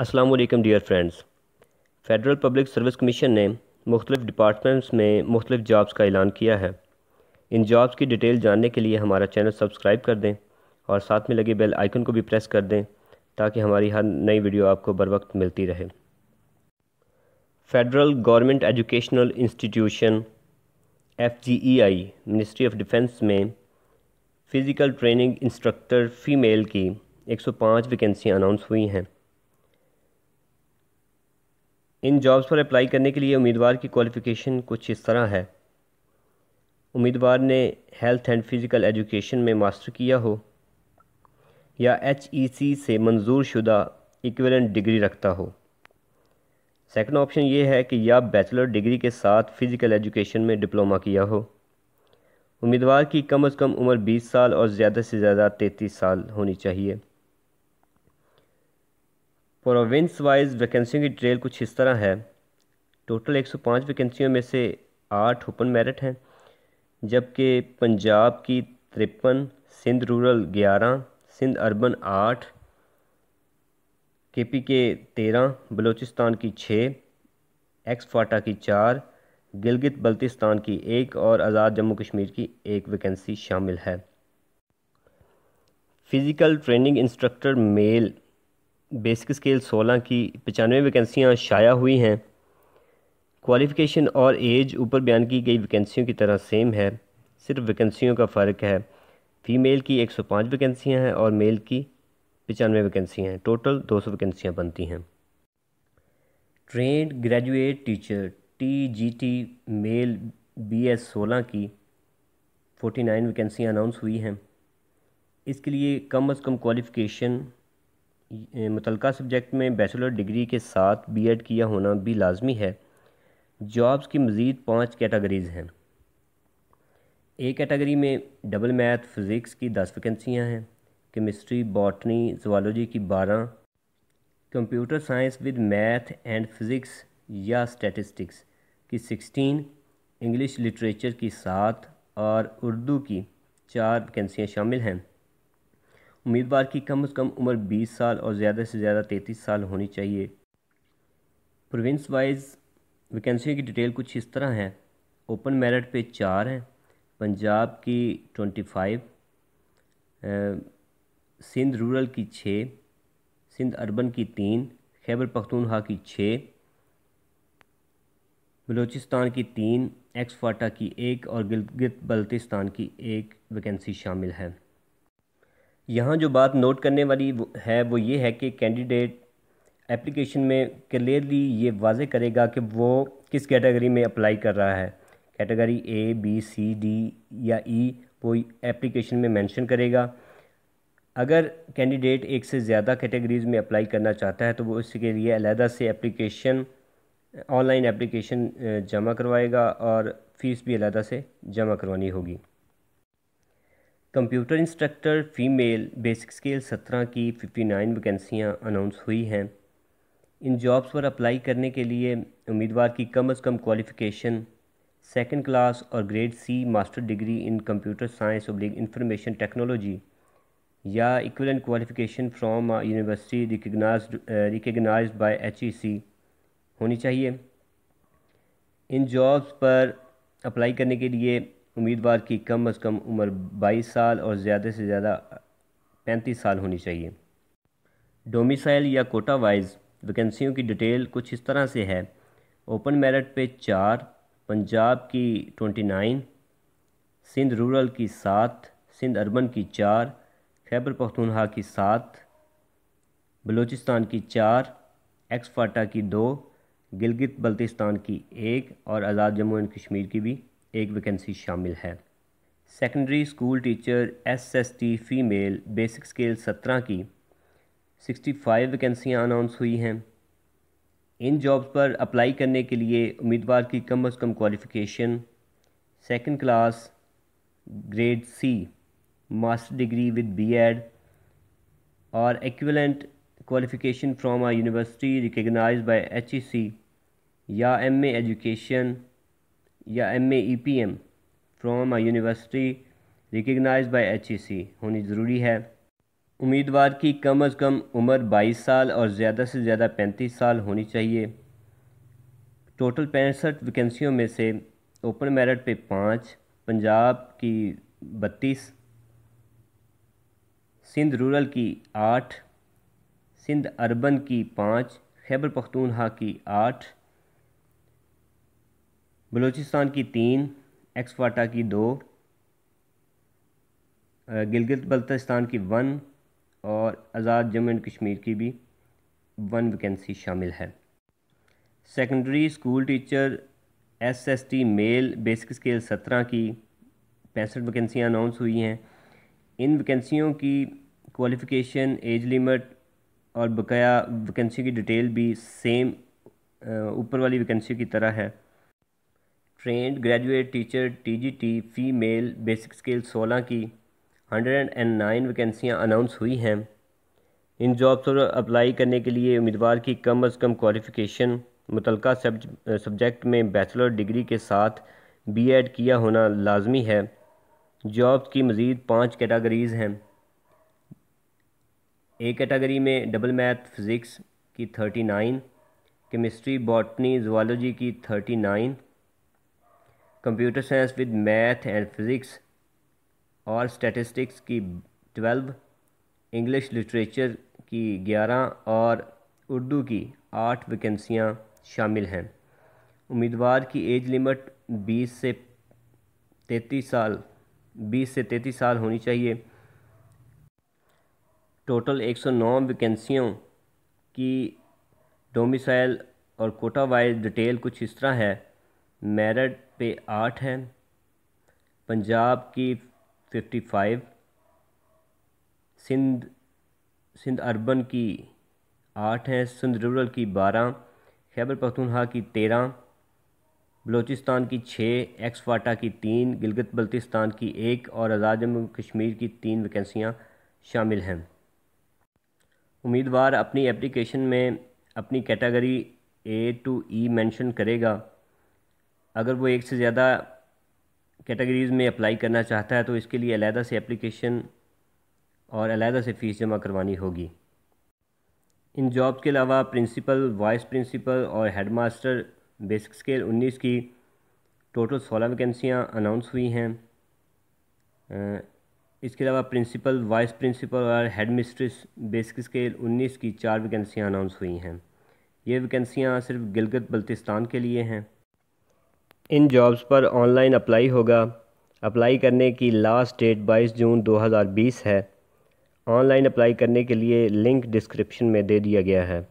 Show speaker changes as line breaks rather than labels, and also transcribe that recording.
अस्सलाम वालेकुम dear friends federal public service commission ने मुख्तलिफ़ डिपार्टमेंट्स में मुख्तलिफ़ जॉब्स का ऐलान किया है इन जॉब्स की डिटेल जानने के लिए हमारा चैनल सब्सक्राइब कर दें और साथ में लगे बेल आइकन को भी प्रेस कर दें ताकि हमारी हर नई वीडियो आपको बर वक्त मिलती रहे federal government educational institution F G E I ministry of defence में फ़िज़िकल ट्रेनिंग इंस्ट्रक्टर फ़ीमेल की 105 वैकेंसियाँ अनाउंस हुई हैं इन जॉब्स पर अप्लाई करने के लिए उम्मीदवार की क्वालिफ़िकेशन कुछ इस तरह है उम्मीदवार ने हेल्थ एंड फिज़िकल एजुकेशन में मास्टर किया हो या एच ई सी से मंजूर शुदा इक्वलेंट डिग्री रखता हो सेकंड ऑप्शन ये है कि या बैचलर डिग्री के साथ फ़िज़िकल एजुकेशन में डिप्लोमा किया हो उम्मीदवार की कम अज़ कम उम्र 20 साल और ज़्यादा से ज़्यादा 33 साल होनी चाहिए प्रोविंस वाइज वैकेंसियों की ट्रेल कुछ इस तरह है टोटल 105 वैकेंसियों में से आठ ओपन मेरिट हैं जबकि पंजाब की तिरपन सिंध रूरल ग्यारह सिंध अर्बन आठ के पी के तेरह बलूचिस्तान की छः एक्स फाटा की चार गिलगित बल्तिस्तान की एक और आज़ाद जम्मू कश्मीर की एक वैकेंसी शामिल है physical training instructor male basic scale 16 की पचानवे वैकेंसियां शाया हुई हैं क्वालिफ़िकेशन और एज ऊपर बयान की गई वैकेंसियों की तरह सेम है सिर्फ वैकेंसियों का फ़र्क है फ़ीमेल की 105 वैकेंसियां हैं और मेल की पचानवे वैकेंसियां हैं टोटल 200 वैकेंसियां बनती हैं trained graduate teacher TGT male BS 16 की 49 वैकेंसियां अनाउंस हुई हैं इसके लिए कम अज़ कम क्वालिफ़िकेशन मुतलका सब्जेक्ट में बैचलर डिग्री के साथ बीएड किया होना भी लाजमी है जॉब्स की मज़ीद पाँच कैटेगरीज़ हैं ए कैटेगरी में डबल मैथ फ़िज़िक्स की दस वैकेंसियाँ हैं केमिस्ट्री बॉटनी जोलॉजी की बारह computer science with math and physics या स्टैटिस्टिक्स की सिक्सटीन इंग्लिश लिटरेचर की सात और उर्दू की चार वैकेंसियाँ शामिल हैं उम्मीदवार की कम से कम उम्र 20 साल और ज़्यादा से ज़्यादा 33 साल होनी चाहिए प्रोविंस वाइज वैकेंसी की डिटेल कुछ इस तरह हैं ओपन मेरिट पे चार हैं पंजाब की 25 सिंध रूरल की छः सिंध अर्बन की तीन खैबर पख्तूनहा की छः बलूचिस्तान की तीन एक्सफाटा की एक और गिलगित बल्तिस्तान की एक वैकेंसी शामिल है यहाँ जो बात नोट करने वाली है वो ये है कि कैंडिडेट एप्लीकेशन में क्लियरली ये वाजे करेगा कि वो किस कैटेगरी में अप्लाई कर रहा है category A B C D या ई e, वो एप्लीकेशन में मेंशन करेगा अगर कैंडिडेट एक से ज़्यादा कैटेगरीज़ में अप्लाई करना चाहता है तो वो इसके लिए अलहदा से एप्लीकेशन ऑनलाइन एप्लीकेशन जमा करवाएगा और फ़ीस भी अलहदा से जमा करवानी होगी computer instructor female basic scale सत्रह की फिफ्टी नाइन वैकेंसियाँ अनाउंस हुई हैं इन जॉब्स पर अप्लाई करने के लिए उम्मीदवार की कम अज़ कम क्वालिफ़िकेशन सेकेंड क्लास और grade C master degree in computer science oblique information technology या equivalent qualification from university recognise recognise by H E C होनी चाहिए इन जॉब्स पर अप्लाई करने के लिए उम्मीदवार की कम अज़ कम उम्र 22 साल और ज़्यादा से ज़्यादा 35 साल होनी चाहिए डोमिसाइल या कोटा वाइज वैकेंसियों की डिटेल कुछ इस तरह से है ओपन मेरिट पे चार पंजाब की ट्वेंटी नाइन सिंध रूरल की सात सिंध अर्बन की चार खैबर पख्तूनहा की सात बलूचिस्तान की चार एक्सफाटा की दो गिलगित बल्तिस्तान की एक और आज़ाद जम्मू एंड कश्मीर की भी एक वैकेंसी शामिल है secondary school teacher S S T female basic scale सत्रह की सिक्सटी फाइव वैकेंसियाँ अनाउंस हुई हैं इन जॉब्स पर अप्लाई करने के लिए उम्मीदवार की कम अज़ कम qualification second class grade C master degree with B Ed और equivalent qualification from a university recognise E C या एमए एजुकेशन या M A E P M from a university recognise by H E C होनी ज़रूरी है उम्मीदवार की कम अज़ कम उम्र बाईस साल और ज़्यादा से ज़्यादा पैंतीस साल होनी चाहिए टोटल पैंसठ वैकेंसियों में से ओपन मेरिट पे पाँच पंजाब की बत्तीस सिंध रूरल की आठ सिंध अर्बन की पाँच खैबर पख्तूनहा की आठ बलूचिस्तान की तीन एक्सवाटा की दो गिलगित बल्तिस्तान की वन और आज़ाद जम्मू एंड कश्मीर की भी वन वैकेंसी शामिल है secondary school teacher S S T male basic scale सत्रह की पैंसठ वैकेंसियाँ अनाउंस हुई हैं इन वैकेंसियों की क्वालिफ़िकेशन एज लिमिट और बकाया वैकेंसी की डिटेल भी सेम ऊपर वाली वैकेंसी की तरह है trained graduate teacher TGT female basic scale 16 की 109 वैकेंसियां अनाउंस हुई हैं इन जॉब्स पर अप्लाई करने के लिए उम्मीदवार की कम अज़ कम क्वालिफ़िकेशन मुतल सब्जेक्ट में बैचलर डिग्री के साथ बीएड किया होना लाजमी है जॉब्स की मज़ीद पाँच कैटागरीज़ हैं ए कैटागरी में डबल मैथ फ़िज़िक्स की thirty nine chemistry botany zoology की thirty nine computer science with math and physics और स्टैटिस्टिक्स की ट्वेल्व इंग्लिश लिटरेचर की ग्यारह और उर्दू की आठ वैकेंसियाँ शामिल हैं उम्मीदवार की एज लिमिट बीस से तैतीस साल बीस से तैतीस साल होनी चाहिए टोटल एक सौ नौ वैकेंसियों की डोमिसाइल और कोटा वाइज डिटेल कुछ इस तरह है मेरठ पे आठ है पंजाब की fifty five Sindh Sindh urban की आठ है सिंध रूरल की बारह खैबर पखतूनहा की तेरह बलूचिस्तान की छः एक्सवाटा की तीन गिलगित बल्तिस्तान की एक और आज़ाद जम्मू कश्मीर की तीन वैकेंसियाँ शामिल हैं उम्मीदवार अपनी एप्लीकेशन में अपनी category A to E mention करेगा अगर वो एक से ज़्यादा कैटेगरीज़ में अप्लाई करना चाहता है तो इसके लिए अलहदा से एप्लीकेशन और अलहदा से फ़ीस जमा करवानी होगी इन जॉब्स के अलावा प्रिंसिपल वाइस प्रिंसिपल और हेड मास्टर बेसिक स्केल उन्नीस की टोटल सोलह वैकेंसियाँ अनाउंस हुई हैं इसके अलावा प्रिंसिपल वाइस प्रिंसिपल और हेड मिस्ट्रेस बेसिक स्केल उन्नीस की चार वैकेंसियाँ अनाउंस हुई हैं ये वैकेंसियाँ सिर्फ गिलगत बल्तिस्तान के लिए हैं इन जॉब्स पर ऑनलाइन अप्लाई होगा अप्लाई करने की लास्ट डेट 22 जून 2020 है ऑनलाइन अप्लाई करने के लिए लिंक डिस्क्रिप्शन में दे दिया गया है